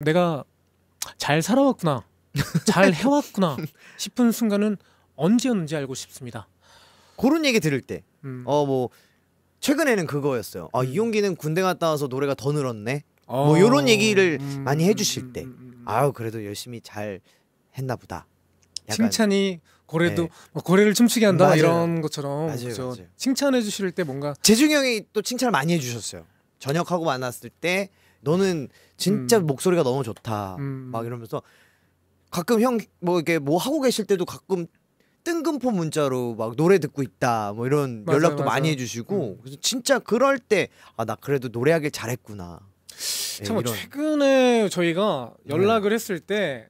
내가 잘 살아왔구나, 잘 해왔구나 싶은 순간은 언제였는지 알고 싶습니다. 그런 얘기 들을 때, 음. 어뭐 최근에는 그거였어요. 아 음. 이용기는 군대 갔다 와서 노래가 더 늘었네. 어... 뭐요런 얘기를 음, 음... 많이 해주실 음, 때, 아유 그래도 열심히 잘 했나 보다. 칭찬이 고래도 네. 뭐 고래를 춤추게 한다 맞아요. 이런 것처럼 맞아요, 맞아요. 칭찬해 주실 때 뭔가 재중 형이 또 칭찬을 많이 해주셨어요. 저녁하고 만났을 때 너는 진짜 음. 목소리가 너무 좋다. 음. 막 이러면서 가끔 형 뭐 이렇게 뭐 하고 계실 때도 가끔 뜬금포 문자로 막 노래 듣고 있다 뭐 이런 맞아요, 연락도 맞아요. 많이 해주시고 음. 그래서 진짜 그럴 때 아 나 그래도 노래하길 잘했구나. 예, 참이 최근에 저희가 연락을 네. 했을 때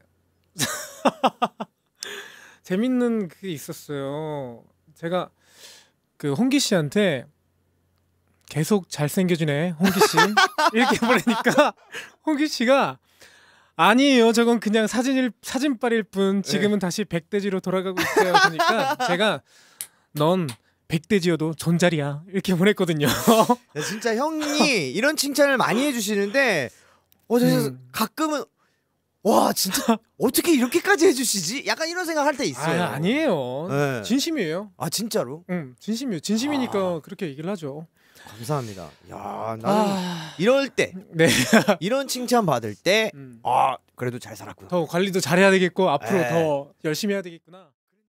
재밌는 그게 있었어요. 제가 그 홍기 씨한테 계속 잘생겨지네 홍기 씨 이렇게 보내니까 홍기 씨가 아니에요 저건 그냥 사진일 사진빨일 뿐 지금은 네. 다시 백돼지로 돌아가고 있어요 그러니까 제가 넌 백돼지여도 존자리야 이렇게 보냈거든요 야, 네, 진짜 형이 이런 칭찬을 많이 해주시는데 어, 저, 음. 가끔은 와 진짜 어떻게 이렇게까지 해주시지? 약간 이런 생각할 때 있어요. 아, 아니에요. 네. 진심이에요. 아 진짜로? 응, 진심이요. 진심이니까 아. 그렇게 얘기를 하죠. 감사합니다. 야, 나는 아... 이럴 때, 네. 이런 칭찬 받을 때, 음. 아 그래도 잘 살았구나. 더 관리도 잘해야 되겠고 앞으로 에. 네. 더 열심히 해야 되겠구나.